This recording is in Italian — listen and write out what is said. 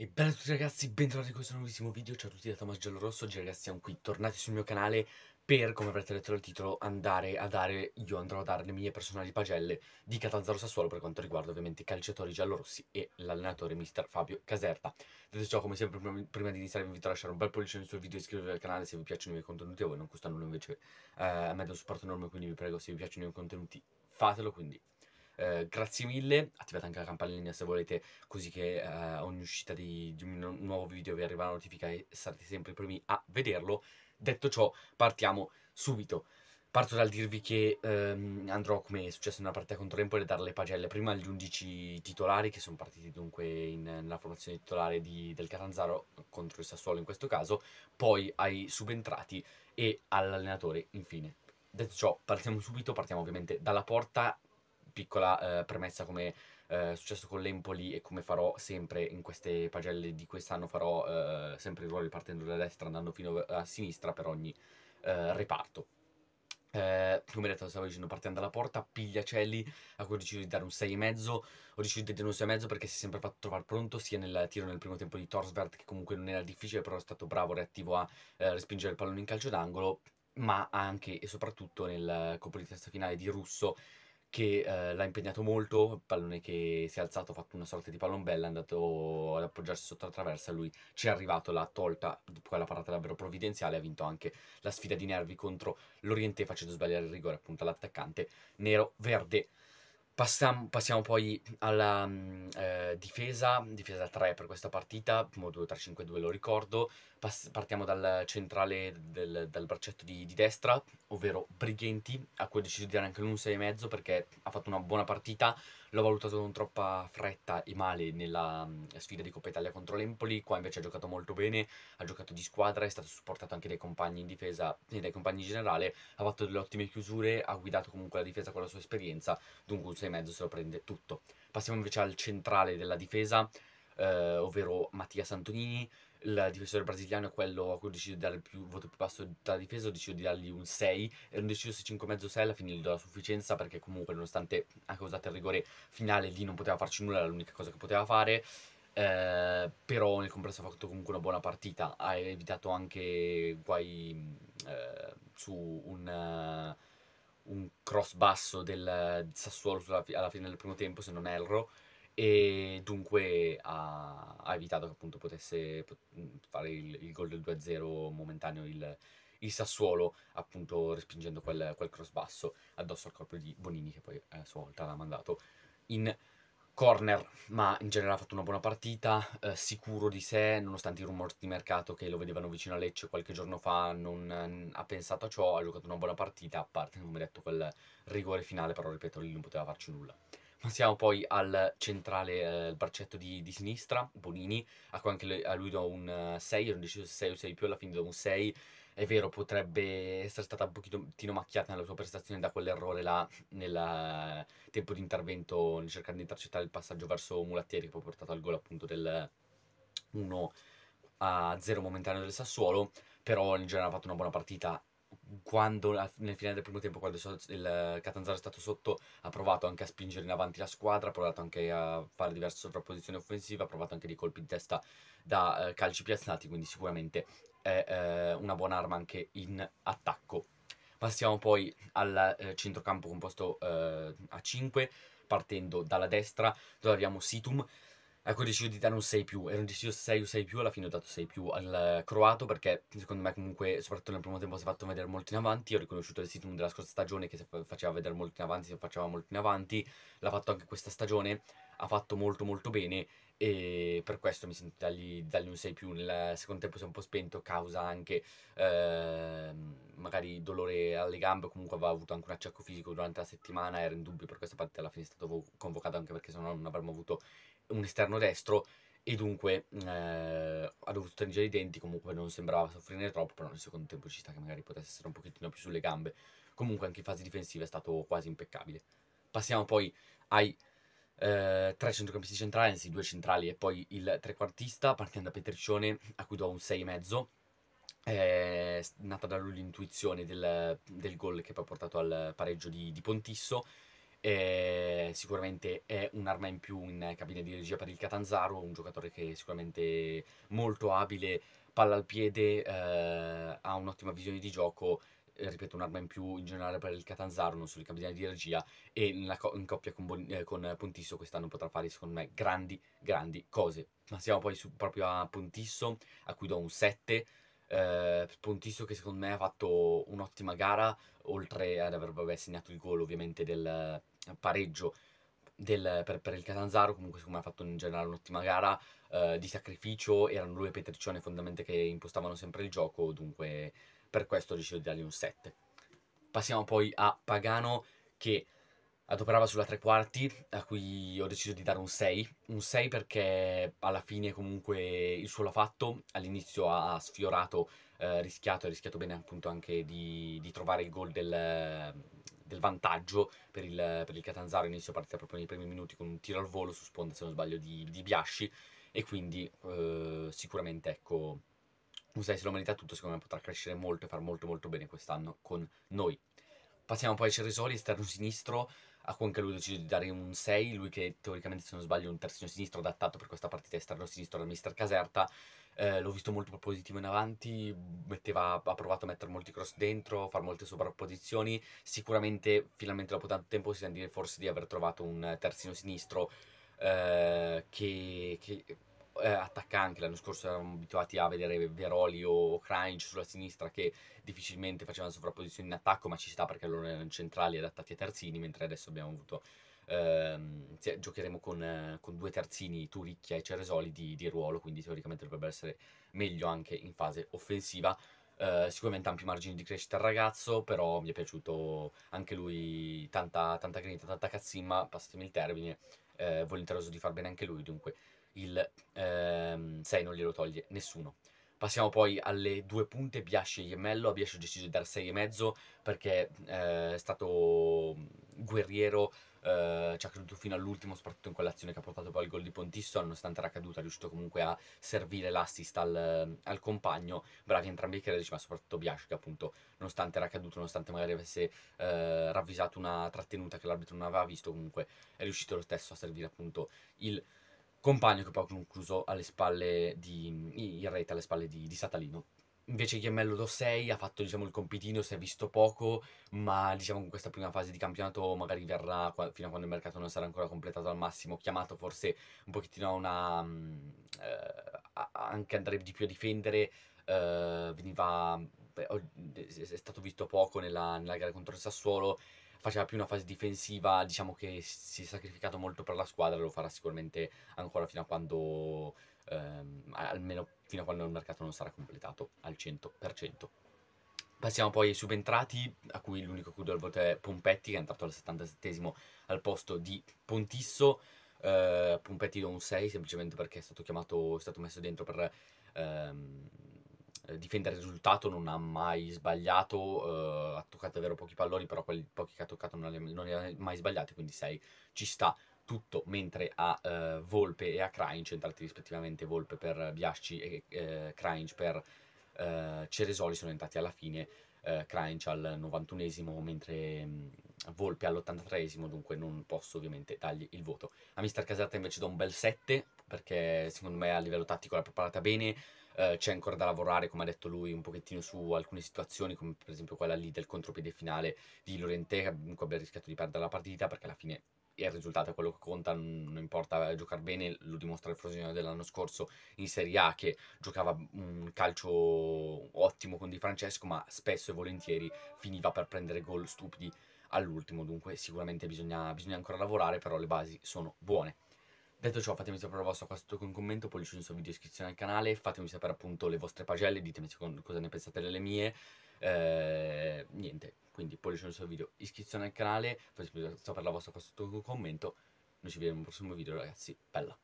E bella a tutti ragazzi, bentornati in questo nuovissimo video, ciao a tutti da Tomas Giallo Rosso, oggi ragazzi siamo qui, tornati sul mio canale per, come avrete letto dal titolo, andare a dare, io andrò a dare le mie personali pagelle di Catanzaro Sassuolo per quanto riguarda ovviamente i calciatori giallorossi e l'allenatore mister Fabio Caserta. Detto ciò, come sempre, prima di iniziare vi invito a lasciare un bel pollice sul video e iscrivervi al canale se vi piacciono i miei contenuti, a voi non costa nulla invece, eh, a me dà un supporto enorme, quindi vi prego se vi piacciono i miei contenuti fatelo quindi eh, grazie mille, attivate anche la campanellina se volete, così che eh, ogni uscita di, di, un nuovo video vi arriva la notifica e sarete sempre i primi a vederlo. Detto ciò, partiamo subito. Parto dal dirvi che ehm, andrò, come è successo nella partita contro l'Empoli, a dare le pagelle prima agli 11 titolari che sono partiti dunque in, nella formazione titolare di, del Catanzaro contro il Sassuolo in questo caso, poi ai subentrati e all'allenatore infine. Detto ciò, partiamo subito, partiamo ovviamente dalla porta piccola eh, premessa come eh, è eh, successo con l'Empoli e come farò sempre in queste pagelle di quest'anno, farò eh, sempre i ruoli partendo da destra andando fino a sinistra per ogni eh, reparto. Eh, come detto, stavo dicendo partendo dalla porta, Pigliacelli a cui ho deciso di dare un 6,5. Ho deciso di dare un 6,5 perché si è sempre fatto trovare pronto sia nel tiro nel primo tempo di Torsvert, che comunque non era difficile, però è stato bravo, reattivo a eh, respingere il pallone in calcio d'angolo, ma anche e soprattutto nel eh, colpo di testa finale di Russo, che eh, l'ha impegnato molto, il pallone che si è alzato, ha fatto una sorta di pallombella, è andato ad appoggiarsi sotto la traversa, lui ci è arrivato, l'ha tolta, quella parata davvero provvidenziale, ha vinto anche la sfida di nervi contro l'Oriente facendo sbagliare il rigore appunto all'attaccante nero-verde. Passiamo, passiamo poi alla mm, eh, difesa, difesa 3 per questa partita, 2 3 5 2 lo ricordo. Pas- partiamo dal centrale del, dal braccetto di, di, destra, ovvero Brighenti, a cui ho deciso di dare anche un 65 perché ha fatto una buona partita, l'ho valutato con troppa fretta e male nella mm, sfida di Coppa Italia contro l'Empoli, qua invece ha giocato molto bene, ha giocato di squadra, è stato supportato anche dai compagni in difesa e eh, dai compagni in generale, ha fatto delle ottime chiusure, ha guidato comunque la difesa con la sua esperienza, dunque un 6,5 se lo prende tutto. Passiamo invece al centrale della difesa, eh, ovvero Mattia Santonini, il difensore brasiliano è quello a cui ho deciso di dare il più, voto più basso da difesa, ho deciso di dargli un 6 e non deciso se 5,5 o 6 alla fine gli do la sufficienza perché comunque nonostante ha causato il rigore finale lì non poteva farci nulla, era l'unica cosa che poteva fare. Eh, però nel complesso ha fatto comunque una buona partita, ha evitato anche guai eh, su un, uh, un, cross basso del Sassuolo alla fine del primo tempo se non erro e dunque ha, ha evitato che appunto potesse mm, fare il, il gol del 2-0 momentaneo il, il Sassuolo, appunto respingendo quel, quel, cross basso addosso al corpo di Bonini che poi a sua volta l'ha mandato in corner, ma in generale ha fatto una buona partita, eh, sicuro di sé, nonostante i rumori di mercato che lo vedevano vicino a Lecce qualche giorno fa, non ha pensato a ciò, ha giocato una buona partita, a parte, come detto, quel rigore finale, però ripeto, lì non poteva farci nulla. Passiamo poi al centrale, eh, il braccetto di, di, sinistra, Bonini, a, cui anche le, a lui do un 6, eh, ero deciso se 6 o 6 più, alla fine do un 6. È vero, potrebbe essere stata un pochino macchiata nella sua prestazione da quell'errore là nel eh, tempo di intervento, cercando di intercettare il passaggio verso Mulattieri che poi ha portato al gol appunto del 1 a 0 momentaneo del Sassuolo, però in genere ha fatto una buona partita quando nel finale del primo tempo, quando il Catanzaro è stato sotto, ha provato anche a spingere in avanti la squadra, ha provato anche a fare diverse sovrapposizioni offensive, ha provato anche dei colpi di testa da eh, calci piazzati, quindi sicuramente è eh, una buona arma anche in attacco. Passiamo poi al eh, centrocampo composto eh, a 5, partendo dalla destra, dove abbiamo Situm, Ecco, ho deciso di dare un 6 più. Ero deciso 6 o 6 più, alla fine ho dato 6 più al croato perché secondo me comunque, soprattutto nel primo tempo, si è fatto vedere molto in avanti. Ho riconosciuto il Situm della scorsa stagione che si faceva vedere molto in avanti, si faceva molto in avanti. L'ha fatto anche questa stagione, ha fatto molto molto bene e per questo mi sento dargli, dargli un 6 più. Nel secondo tempo si è un po' spento, causa anche eh, magari dolore alle gambe. Comunque aveva avuto anche un acciacco fisico durante la settimana, era in dubbio per questa partita. Alla fine è stato convocato anche perché se no non avremmo avuto un esterno destro. E dunque eh, ha dovuto stringere i denti. Comunque non sembrava soffrire troppo, però nel secondo tempo ci sta che magari potesse essere un pochettino più sulle gambe. Comunque anche in fase difensiva è stato quasi impeccabile. Passiamo poi ai eh, tre centrocampisti centrali, anzi due centrali e poi il trequartista, partendo da Petriccione, a cui do un 6,5. È nata da lui l'intuizione del, del gol che poi ha portato al pareggio di, di Pontisso. E sicuramente è un'arma in più in cabina di regia per il Catanzaro, un giocatore che è sicuramente molto abile, palla al piede, eh, ha un'ottima visione di gioco, ripeto, un'arma in più in generale per il Catanzaro, non solo il capitano di regia, e co- in coppia con, Bon- eh, con Pontisso quest'anno potrà fare, secondo me, grandi, grandi cose. Ma siamo poi su, proprio a Pontisso, a cui do un 7. Eh, Pontisso che secondo me ha fatto un'ottima gara, oltre ad aver vabbè, segnato il gol ovviamente del pareggio del, per, per, il Catanzaro, comunque secondo me ha fatto in generale un'ottima gara eh, di sacrificio, erano lui e Petriccione fondamentalmente che impostavano sempre il gioco, dunque per questo decido di dargli un 7. Passiamo poi a Pagano che adoperava sulla tre quarti, a cui ho deciso di dare un 6. Un 6 perché alla fine comunque il suo l'ha fatto, all'inizio ha sfiorato, eh, rischiato e rischiato bene appunto anche di, di trovare il gol del, del, vantaggio per il, per il Catanzaro, inizio partita proprio nei primi minuti con un tiro al volo su sponda se non sbaglio di, di Biasci e quindi eh, sicuramente ecco Usai se lo merita tutto, secondo me potrà crescere molto e far molto molto bene quest'anno con noi. Passiamo poi a Ceresoli, esterno sinistro, a cui anche lui decide di dare un 6, lui che teoricamente se non sbaglio è un terzino sinistro adattato per questa partita esterno sinistro dal mister Caserta, eh, l'ho visto molto positivo in avanti, metteva, ha provato a mettere molti cross dentro, a fare molte sovrapposizioni, sicuramente finalmente dopo tanto tempo si sente forse di aver trovato un terzino sinistro eh, che, che eh, attaccanti, l'anno scorso eravamo abituati a vedere Veroli o Crunch sulla sinistra che difficilmente facevano sovrapposizioni in attacco, ma ci sta perché loro erano centrali adattati a terzini, mentre adesso abbiamo avuto ehm, giocheremo con, eh, con, due terzini, Turicchia e Ceresoli di, di ruolo, quindi teoricamente dovrebbe essere meglio anche in fase offensiva. Uh, sicuramente ha più margini di crescita il ragazzo, però mi è piaciuto anche lui, tanta, tanta grinta, tanta cazzimma, passatemi il termine, eh, volenteroso di far bene anche lui, dunque il ehm, 6 non glielo toglie nessuno. Passiamo poi alle due punte, Biasci e Gemello. A Biasci ho deciso di dare 6,5 perché eh, è stato mm, guerriero, eh, ci ha creduto fino all'ultimo, soprattutto in quell'azione che ha portato poi al gol di Pontisto, nonostante era caduta, è riuscito comunque a servire l'assist al, eh, al compagno. Bravi entrambi i credici, ma soprattutto Biasci che appunto, nonostante era caduto, nonostante magari avesse eh, ravvisato una trattenuta che l'arbitro non aveva visto, comunque è riuscito lo stesso a servire appunto il compagno che poi ha concluso alle spalle di, in rete alle spalle di, di Satalino. Invece Chiamello Do 6 ha fatto diciamo, il compitino, si è visto poco, ma diciamo in questa prima fase di campionato magari verrà, fino a quando il mercato non sarà ancora completato al massimo, chiamato forse un pochettino a una... Mm, eh, anche andrebbe di più a difendere, eh, veniva... Beh, è stato visto poco nella, nella gara contro il Sassuolo, faceva più una fase difensiva, diciamo che si è sacrificato molto per la squadra, lo farà sicuramente ancora fino a quando, ehm, almeno fino a quando il mercato non sarà completato al 100%. Passiamo poi ai subentrati, a cui l'unico cui do voto è Pompetti, che è entrato al 77 al posto di Pontisso. Eh, Pompetti do un 6, semplicemente perché è stato chiamato, è stato messo dentro per... Ehm, eh, difendere il risultato, non ha mai sbagliato, eh, ha toccato davvero pochi palloni, però quelli pochi che ha toccato non li, non li ha mai sbagliati, quindi 6 ci sta tutto, mentre a eh, Volpe e a Krajnc, entrati rispettivamente Volpe per Biasci e eh, Krajnc per Ceresoli, sono entrati alla fine, eh, Krajnc al 91esimo, mentre mh, mm, Volpe all'83esimo, dunque non posso ovviamente dargli il voto. A Mister Caserta invece do un bel 7, perché secondo me a livello tattico l'ha preparata bene, eh, c'è ancora da lavorare, come ha detto lui, un pochettino su alcune situazioni, come per esempio quella lì del contropiede finale di Lorente, che comunque abbia rischiato di perdere la partita, perché alla fine il risultato è quello che conta, non importa giocare bene, lo dimostra il Frosinone dell'anno scorso in Serie A che giocava un calcio ottimo con Di Francesco, ma spesso e volentieri finiva per prendere gol stupidi all'ultimo, dunque sicuramente bisogna, bisogna ancora lavorare, però le basi sono buone. Detto ciò fatemi sapere la vostra qua sotto con un commento, pollice in su video iscrizione al canale, fatemi sapere appunto le vostre pagelle, ditemi secondo cosa ne pensate delle mie, eh, niente, quindi pollice in su video, iscrizione al canale, fatemi sapere la vostra qua sotto con un commento, noi ci vediamo nel prossimo video ragazzi, bella!